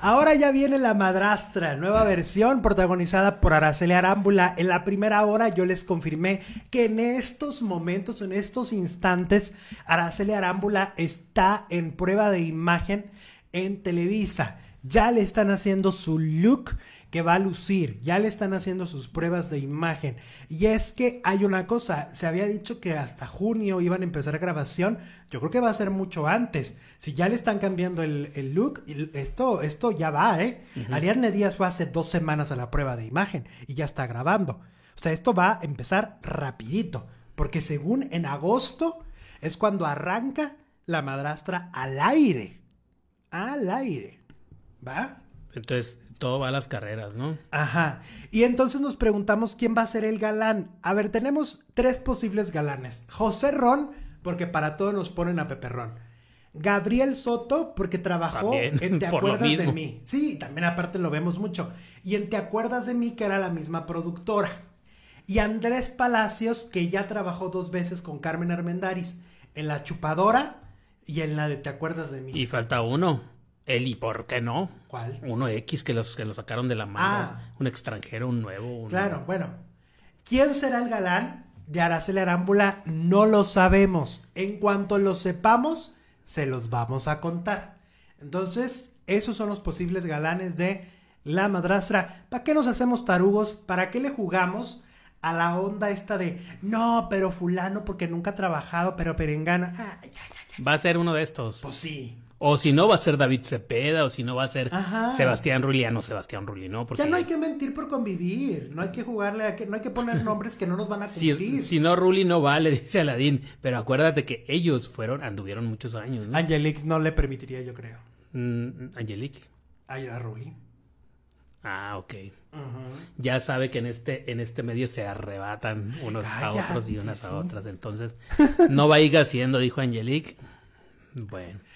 Ahora ya viene La Madrastra, nueva versión protagonizada por Araceli Arámbula. En la primera hora yo les confirmé que en estos momentos, en estos instantes, Araceli Arámbula está en prueba de imagen en Televisa ya le están haciendo su look que va a lucir, ya le están haciendo sus pruebas de imagen. Y es que hay una cosa, se había dicho que hasta junio iban a empezar grabación, yo creo que va a ser mucho antes. Si ya le están cambiando el, look, esto, esto ya va, ¿eh? Ariane Díaz fue hace dos semanas a la prueba de imagen y ya está grabando. O sea, esto va a empezar rapidito, porque según en agosto es cuando arranca la madrastra al aire. Al aire. ¿Va? Entonces, todo va a las carreras, ¿no? Ajá. Y entonces nos preguntamos quién va a ser el galán. A ver, tenemos tres posibles galanes. José Ron, porque para todo nos ponen a Peperrón. Gabriel Soto, porque trabajó en Te Acuerdas de mí. Sí, también aparte lo vemos mucho. Y en Te Acuerdas de mí, que era la misma productora. Y Andrés Palacios, que ya trabajó dos veces con Carmen Armendaris, en La Chupadora y en la de Te Acuerdas de mí. Y falta uno. Él y por qué no. ¿Cuál? Uno X que los que lo sacaron de la mano. Ah. Un extranjero, un nuevo. Un... Claro, bueno. ¿Quién será el galán de Araceli Arámbula? No lo sabemos. En cuanto lo sepamos, se los vamos a contar. Entonces, esos son los posibles galanes de la madrastra. ¿Para qué nos hacemos tarugos? ¿Para qué le jugamos? A la onda esta de, no, pero fulano porque nunca ha trabajado, pero perengana. Ah, Va a ser uno de estos. Pues sí. O si no va a ser David Cepeda, o si no va a ser Sebastián Rulli, ah, no Sebastián Rulli, ¿no? Porque... Ya no hay que mentir por convivir, no hay que jugarle, a que, no hay que poner nombres que no nos van a cumplir. Si, no, Rulli no va, le dice Aladín, pero acuérdate que ellos fueron, anduvieron muchos años. ¿no? Angelique no le permitiría, yo creo. Mm, Angelique. Ay, a Rulli. Ah, ok. Ya sabe que en este, en este medio se arrebatan unos a otros y unas a otras. Entonces, no va a ir haciendo, dijo Angelique. Bueno.